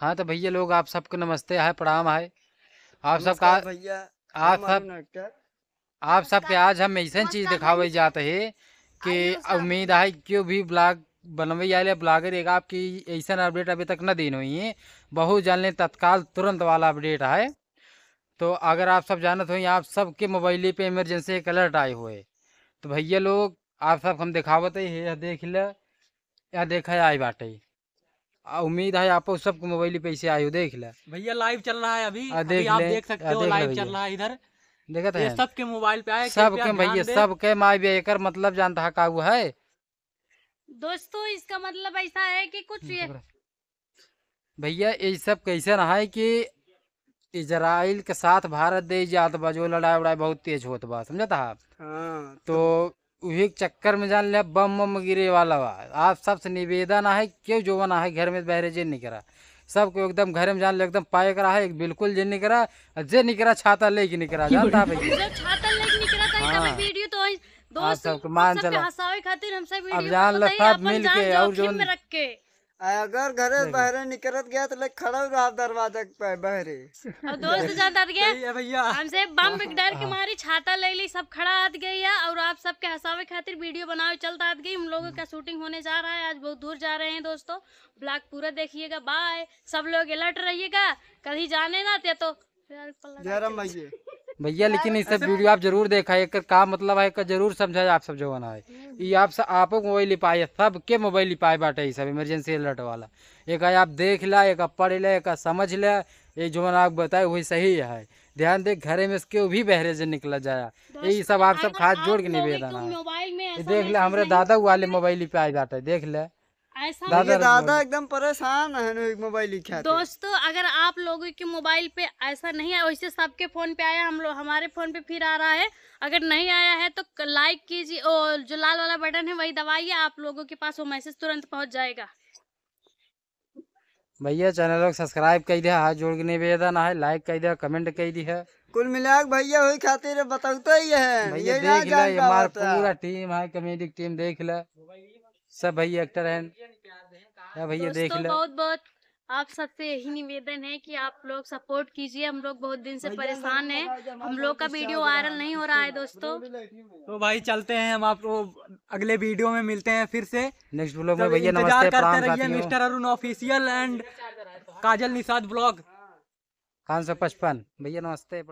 हाँ तो भैया लोग आप सबको नमस्ते है प्रणाम है आप सबका भैया आप सब आप सबके आज हम ऐसा चीज दिखावे जाते है कि उम्मीद है क्यों भी ब्लॉग बनवे आए ब्लॉगर एक आपकी ऐसा अपडेट अभी तक न देन हुई है बहुत जान तत्काल तुरंत वाला अपडेट है तो अगर आप सब जानते हो आप सबके मोबाइल पे इमरजेंसी एक अलर्ट आए हुए तो भैया लोग आप सब हम दिखावते है देख ल या देखा आई बाटे उम्मीद है आपको सबको मोबाइल पे ऐसे आयो देख ले भैया लाइव चल रहा है अभी, आप देख सकते हो लाइव चल रहा है इधर देखा था तो सबके मोबाइल पे आया सबके भैया सबके माई भी एक मतलब जानता है का वो है दोस्तों इसका मतलब ऐसा है कि कुछ भैया ये सब कैसे ना है कि इजराइल के साथ भारत दे जात बा जो लड़ाई उड़ाई बहुत तेज होत बा समझा समझता हाँ, तो, तो वही चक्कर में जान लिया बम बम गिरे वाला वा आप सबसे निवेदन है क्यों जो बना है घर में बहरे जिन नहीं करा सबको एकदम घर में जान लिया एकदम पाए करा है बिल्कुल जिन नहीं करा जे नहीं करा छाता ले के निकरा जानता है छाता लेके हाँ। तो मान चला हम सब अब जान ले सब मिल के और जो अगर घरे बहरे निकलत गया तो खड़ा रहा दरवाजा पे बहरे और दोस्त जा डर गए भैया हमसे बम डर के मारे छाता ले ली सब खड़ा आत गई है और आप सबके हंसावे खातिर वीडियो बनावे चलता आत गई हम लोगों का शूटिंग होने जा रहा है आज बहुत दूर जा रहे हैं दोस्तों ब्लॉग पूरा देखिएगा बाय सब लोग अलर्ट रहिएगा कहीं जाने ना थे तो भैया लेकिन इस वीडियो आप जरूर देखा एक का मतलब है का जरूर समझा आप सब जो बना है ये आप सब आप मोबाइल लिपाए सबके मोबाइल लिपाए बाटे सब इमरजेंसी अलर्ट वाला एक आप देख ला एक पढ़ ले एक समझ ले ये जो आप बताए वही सही है ध्यान दे घरे में इसके भी बहरे से निकला जाया ये सब आप सब खास जोड़ के निवेदन है देख ले हमारे दादा वाले मोबाइल लिपाए बाटे है देख ले ऐसा दादा, एकदम परेशान है मोबाइल लिखा दोस्तों अगर आप लोगों के मोबाइल पे ऐसा नहीं आया वैसे सबके फोन पे आया हम लोग हमारे फोन पे फिर आ रहा है अगर नहीं आया है तो लाइक कीजिए और जो लाल वाला बटन है वही दबाइए आप लोगों के पास वो मैसेज तुरंत पहुंच जाएगा भैया चैनल को सब्सक्राइब कर दिया हाथ जोड़ के निवेदन है लाइक कर दिया कमेंट कर दिया कुल मिला भैया वही खातिर बताते ही है पूरा टीम है कमेडी टीम देख ले सब भाई एक्टर हैं है भैया देख लो बहुत बहुत आप सबसे यही निवेदन है कि आप लोग सपोर्ट कीजिए हम लोग बहुत दिन से परेशान हैं हम लोग का वीडियो वायरल नहीं हो रहा है दोस्तों तो भाई चलते हैं हम आपको अगले वीडियो में मिलते हैं फिर से नेक्स्ट ब्लॉग में भैया नमस्ते करते रहिए mister Arun official and Kajal Nishad blog पाँच सौ पचपन भैया नमस्ते